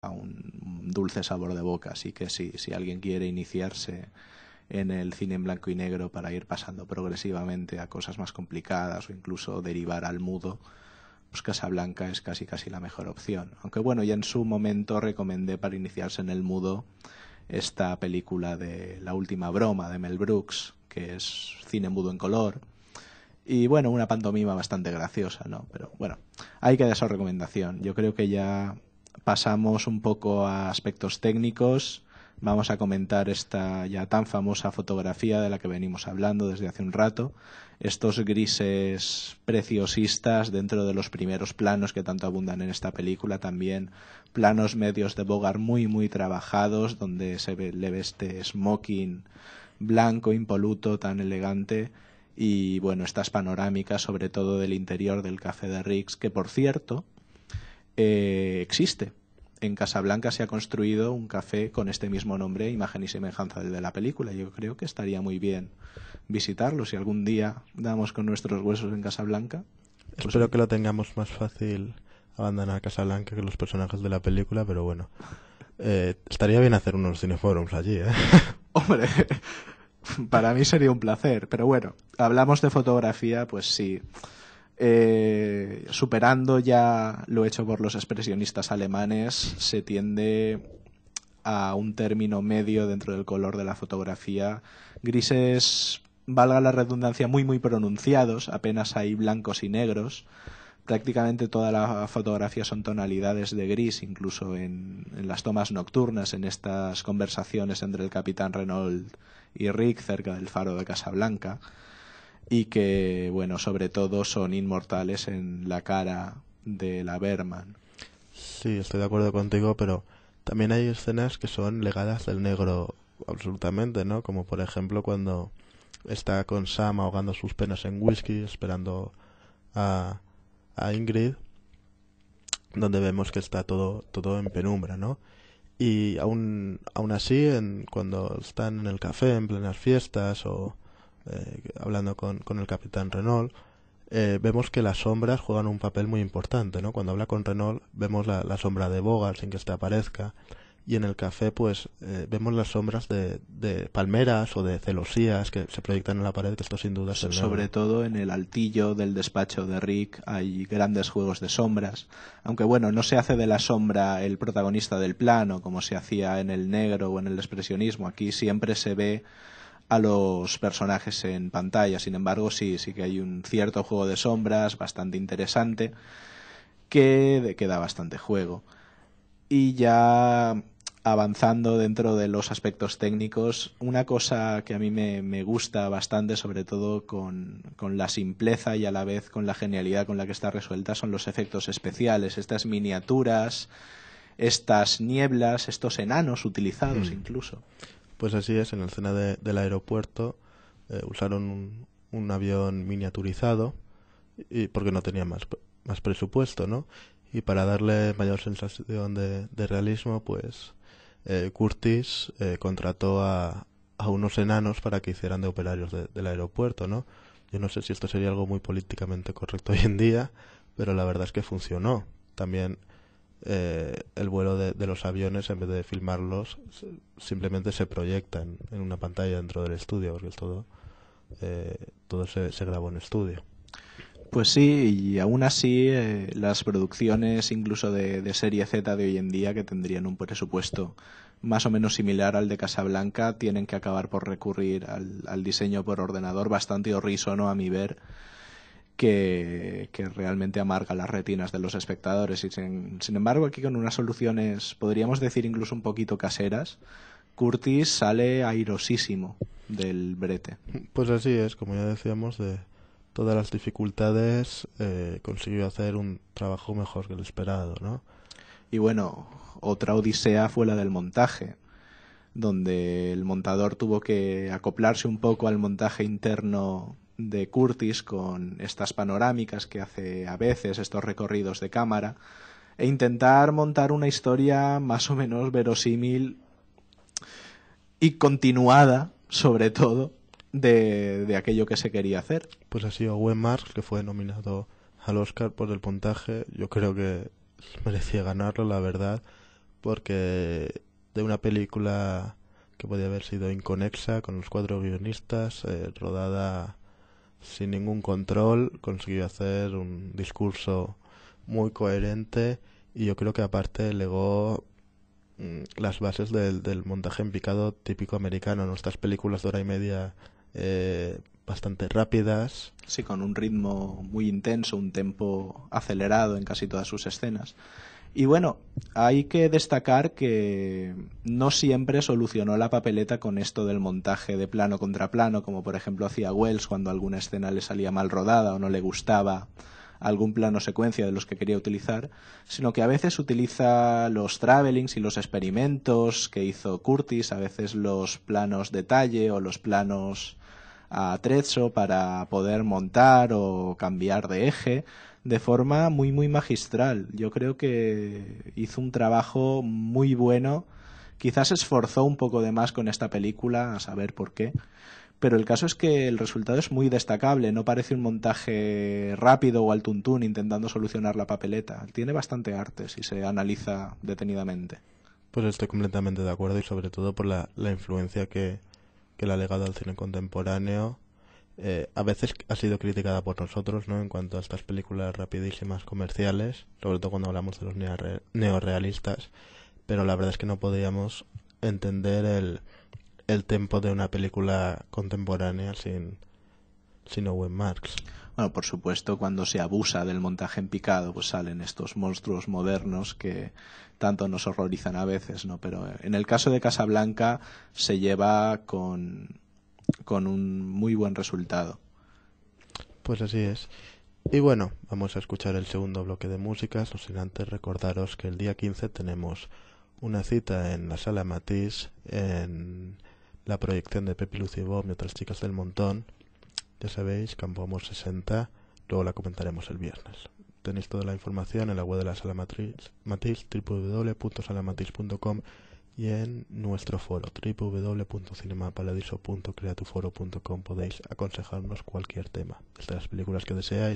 a un dulce sabor de boca. Así que si, alguien quiere iniciarse en el cine en blanco y negro para ir pasando progresivamente a cosas más complicadas o incluso derivar al mudo, pues Casablanca es casi casi la mejor opción. Aunque bueno, ya en su momento recomendé para iniciarse en el mudo esta película de La última broma de Mel Brooks, que es cine mudo en color. Y bueno, una pantomima bastante graciosa, ¿no? Pero bueno, ahí queda esa recomendación. Yo creo que ya pasamos un poco a aspectos técnicos. Vamos a comentar esta ya tan famosa fotografía de la que venimos hablando desde hace un rato. Estos grises preciosistas dentro de los primeros planos que tanto abundan en esta película. También planos medios de Bogart muy, muy trabajados, donde se le ve este smoking blanco, impoluto, tan elegante. Y bueno, estas panorámicas, sobre todo del interior del café de Riggs que por cierto, eh, existe. En Casablanca se ha construido un café con este mismo nombre, imagen y semejanza del de la película. Yo creo que estaría muy bien visitarlo si algún día damos con nuestros huesos en Casablanca. Pues Espero que lo tengamos más fácil abandonar Casablanca que los personajes de la película, pero bueno. Eh, estaría bien hacer unos cineforums allí, ¿eh? Hombre, para mí sería un placer, pero bueno, hablamos de fotografía, pues sí. Eh, superando ya lo hecho por los expresionistas alemanes, se tiende a un término medio dentro del color de la fotografía. Grises, valga la redundancia, muy muy pronunciados, apenas hay blancos y negros. Prácticamente toda la fotografía son tonalidades de gris, incluso en, en las tomas nocturnas, en estas conversaciones entre el capitán Renault y Rick cerca del faro de Casablanca y que, bueno, sobre todo son inmortales en la cara de la Berman. Sí, estoy de acuerdo contigo, pero también hay escenas que son legadas del negro absolutamente, ¿no? Como por ejemplo cuando está con Sam ahogando sus penas en whisky, esperando a, a Ingrid, donde vemos que está todo, todo en penumbra, ¿no? Y aún, así, en, cuando están en el café, en plenas fiestas o eh, hablando con, el capitán Renault, eh, vemos que las sombras juegan un papel muy importante, ¿no? Cuando habla con Renault vemos la, sombra de Bogart sin que éste aparezca y en el café pues eh, vemos las sombras de, de, palmeras o de celosías que se proyectan en la pared, que esto sin duda es Sobre todo en el altillo del despacho de Rick hay grandes juegos de sombras, aunque bueno, no se hace de la sombra el protagonista del plano como se hacía en el negro o en el expresionismo, aquí siempre se ve a los personajes en pantalla. Sin embargo, sí, sí que hay un cierto juego de sombras bastante interesante que, que da bastante juego. Y ya avanzando dentro de los aspectos técnicos, una cosa que a mí me, gusta bastante, sobre todo con, la simpleza y a la vez con la genialidad con la que está resuelta, son los efectos especiales, estas miniaturas, estas nieblas, estos enanos utilizados mm. incluso. Pues así es, en el escena del aeropuerto eh, usaron un, avión miniaturizado y porque no tenía más, más presupuesto, ¿no? Y para darle mayor sensación de, realismo, pues eh, Curtis eh, contrató a, unos enanos para que hicieran de operarios del aeropuerto, ¿no? Yo no sé si esto sería algo muy políticamente correcto hoy en día, pero la verdad es que funcionó. También eh, el vuelo de, los aviones, en vez de filmarlos, simplemente se proyectan en, una pantalla dentro del estudio, porque todo, eh, todo se, se grabó en estudio. Pues sí, y aún así eh, las producciones incluso de, serie Z de hoy en día que tendrían un presupuesto más o menos similar al de Casablanca tienen que acabar por recurrir al, al diseño por ordenador bastante horrísono a mi ver que, realmente amarga las retinas de los espectadores. Y sin, embargo, aquí con unas soluciones, podríamos decir incluso un poquito caseras, Curtis sale airosísimo del brete. Pues así es, como ya decíamos, de todas las dificultades eh, consiguió hacer un trabajo mejor que el esperado, ¿no? Y bueno, otra odisea fue la del montaje, donde el montador tuvo que acoplarse un poco al montaje interno de Curtis con estas panorámicas que hace a veces, estos recorridos de cámara, e intentar montar una historia más o menos verosímil y continuada, sobre todo, de, de aquello que se quería hacer. Pues ha sido Gwen Marks, que fue nominado al Oscar por el puntaje. Yo creo que merecía ganarlo, la verdad, porque de una película que podía haber sido inconexa con los cuatro guionistas, eh, rodada sin ningún control, consiguió hacer un discurso muy coherente y yo creo que aparte legó mm, las bases del, montaje en picado típico americano, nuestras películas de hora y media eh, bastante rápidas. Sí, con un ritmo muy intenso, un tempo acelerado en casi todas sus escenas. Y bueno, hay que destacar que no siempre solucionó la papeleta con esto del montaje de plano contra plano, como por ejemplo hacía Wells cuando alguna escena le salía mal rodada o no le gustaba algún plano secuencia de los que quería utilizar, sino que a veces utiliza los travelings y los experimentos que hizo Curtis, a veces los planos detalle o los planos a trezo para poder montar o cambiar de eje de forma muy, muy magistral. Yo creo que hizo un trabajo muy bueno. Quizás se esforzó un poco de más con esta película, a saber por qué. Pero el caso es que el resultado es muy destacable, no parece un montaje rápido o al tuntún intentando solucionar la papeleta. Tiene bastante arte si se analiza detenidamente. Pues estoy completamente de acuerdo y sobre todo por la, influencia que, que le ha legado al cine contemporáneo eh, a veces ha sido criticada por nosotros, ¿no? En cuanto a estas películas rapidísimas comerciales, sobre todo cuando hablamos de los neorrealistas pero la verdad es que no podíamos entender el, el tempo de una película contemporánea sin, sin Owen Marx. Bueno, por supuesto, cuando se abusa del montaje en picado, pues salen estos monstruos modernos que tanto nos horrorizan a veces, ¿no? Pero en el caso de Casablanca se lleva con con un muy buen resultado. Pues así es. Y bueno, vamos a escuchar el segundo bloque de música. no sin antes recordaros que el día 15 tenemos una cita en la sala Matiz, en la proyección de Pepi Lucy Bob y otras chicas del montón. Ya sabéis, Campo Amor 60, luego la comentaremos el viernes. Tenéis toda la información en la web de la sala Matiz, www.salamatiz.com y en nuestro foro www.cinemapaladiso.creatuforo.com podéis aconsejarnos cualquier tema, desde las películas que deseáis